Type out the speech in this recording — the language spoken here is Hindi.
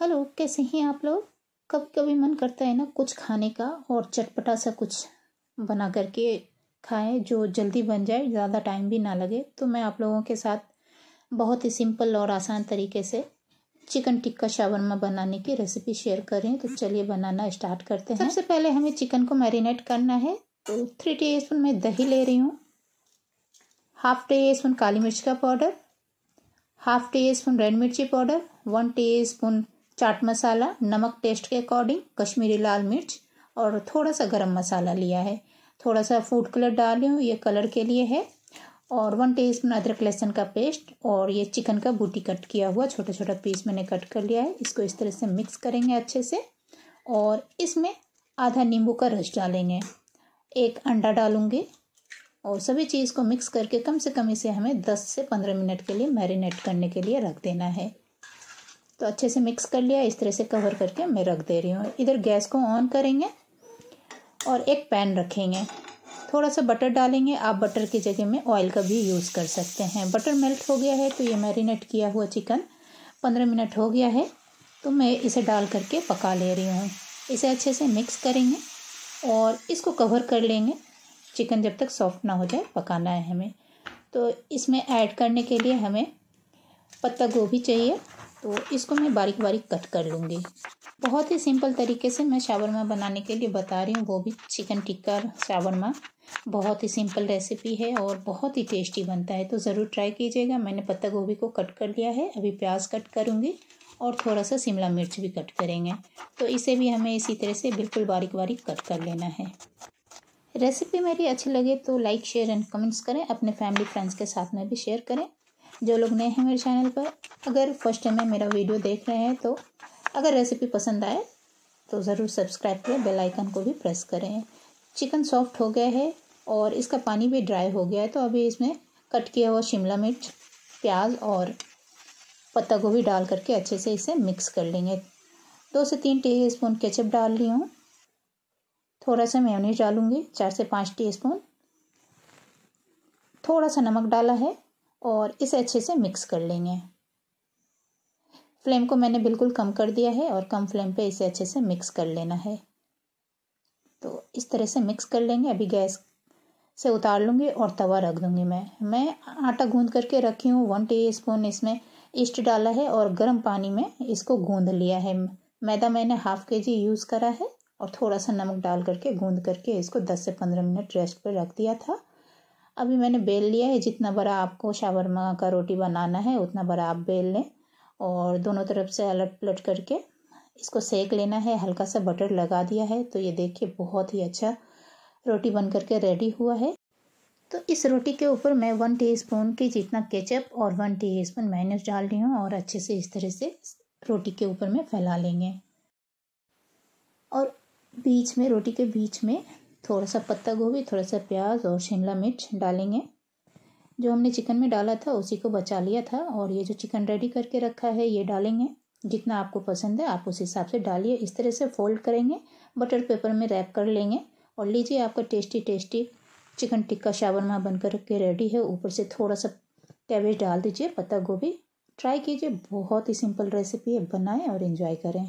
हेलो कैसे हैं आप लोग कभी कभी मन करता है ना कुछ खाने का और चटपटा सा कुछ बना करके खाएं जो जल्दी बन जाए ज़्यादा टाइम भी ना लगे तो मैं आप लोगों के साथ बहुत ही सिंपल और आसान तरीके से चिकन टिक्का शावरमा बनाने की रेसिपी शेयर कर रही हूँ तो चलिए बनाना स्टार्ट करते हैं सबसे पहले हमें चिकन को मैरिनेट करना है तो थ्री टी स्पून मैं दही ले रही हूँ हाफ टी स्पून काली मिर्च का powder half teaspoon red मिर्ची powder one teaspoon chaat masala नमक टेस्ट के अकॉर्डिंग कश्मीरी लाल मिर्च और थोड़ा सा गरम मसाला लिया है थोड़ा सा फूड कलर डाले हूँ ये कलर के लिए है और वन टी स्पून अदरक लहसुन का पेस्ट और ये चिकन का बूटी कट किया हुआ छोटा छोटा पीस मैंने कट कर लिया है इसको इस तरह से मिक्स करेंगे अच्छे से और इसमें आधा नींबू का रस डालेंगे एक अंडा डालूँगी और सभी चीज़ को मिक्स करके कम से कम इसे हमें 10 से 15 मिनट के लिए मैरिनेट करने के लिए रख देना है तो अच्छे से मिक्स कर लिया इस तरह से कवर करके मैं रख दे रही हूँ इधर गैस को ऑन करेंगे और एक पैन रखेंगे थोड़ा सा बटर डालेंगे आप बटर की जगह में ऑयल का भी यूज़ कर सकते हैं बटर मेल्ट हो गया है तो ये मैरिनेट किया हुआ चिकन पंद्रह मिनट हो गया है तो मैं इसे डाल करके पका ले रही हूँ इसे अच्छे से मिक्स करेंगे और इसको कवर कर लेंगे चिकन जब तक सॉफ्ट ना हो जाए पकाना है हमें तो इसमें ऐड करने के लिए हमें पत्ता गोभी चाहिए तो इसको मैं बारीक बारीक कट कर लूँगी बहुत ही सिंपल तरीके से मैं शावरमा बनाने के लिए बता रही हूँ वो भी चिकन टिक्का शावरमा बहुत ही सिंपल रेसिपी है और बहुत ही टेस्टी बनता है तो ज़रूर ट्राई कीजिएगा मैंने पत्ता गोभी को कट कर लिया है अभी प्याज कट करूँगी और थोड़ा सा शिमला मिर्च भी कट करेंगे तो इसे भी हमें इसी तरह से बिल्कुल बारीक बारीक कट कर लेना है रेसिपी मेरी अच्छी लगे तो लाइक शेयर एंड कमेंट्स करें अपने फैमिली फ्रेंड्स के साथ में भी शेयर करें जो लोग नए हैं मेरे चैनल पर अगर फर्स्ट टाइम में मेरा वीडियो देख रहे हैं तो अगर रेसिपी पसंद आए तो ज़रूर सब्सक्राइब करें बेल आइकन को भी प्रेस करें चिकन सॉफ्ट हो गया है और इसका पानी भी ड्राई हो गया है तो अभी इसमें कट किया हुआ शिमला मिर्च प्याज और पत्ता गोभी डाल करके अच्छे से इसे मिक्स कर लेंगे दो से तीन टी स्पून केचप डाल रही हूँ थोड़ा सा मेयोनीज डालूँगी चार से पाँच टी स्पून थोड़ा सा नमक डाला है और इसे अच्छे से मिक्स कर लेंगे फ्लेम को मैंने बिल्कुल कम कर दिया है और कम फ्लेम पे इसे अच्छे से मिक्स कर लेना है तो इस तरह से मिक्स कर लेंगे अभी गैस से उतार लूँगी और तवा रख दूँगी मैं मैं आटा गूंद करके रखी हूँ वन टी स्पून इसमें ईस्ट डाला है और गर्म पानी में इसको गूंद लिया है मैदा मैंने हाफ के जी यूज़ करा है और थोड़ा सा नमक डाल करके गूंद करके इसको 10 से 15 मिनट रेस्ट पर रख दिया था अभी मैंने बेल लिया है जितना बड़ा आपको शावरमा का रोटी बनाना है उतना बड़ा आप बेल लें और दोनों तरफ से अलट पलट करके इसको सेक लेना है हल्का सा बटर लगा दिया है तो ये देखिए बहुत ही अच्छा रोटी बन करके रेडी हुआ है तो इस रोटी के ऊपर मैं वन टीस्पून के जितना केचप और वन टीस्पून मैनेस डाल रही हूँ और अच्छे से इस तरह से रोटी के ऊपर में फैला लेंगे और बीच में रोटी के बीच में थोड़ा सा पत्ता गोभी थोड़ा सा प्याज और शिमला मिर्च डालेंगे जो हमने चिकन में डाला था उसी को बचा लिया था और ये जो चिकन रेडी करके रखा है ये डालेंगे जितना आपको पसंद है आप उस हिसाब से डालिए इस तरह से फोल्ड करेंगे बटर पेपर में रैप कर लेंगे और लीजिए आपका tasty tasty chicken tikka shawarma बन कर के रेडी है ऊपर से थोड़ा सा कैबेज डाल दीजिए पत्ता गोभी ट्राई कीजिए बहुत ही सिंपल रेसिपी है बनाएं और इन्जॉय करें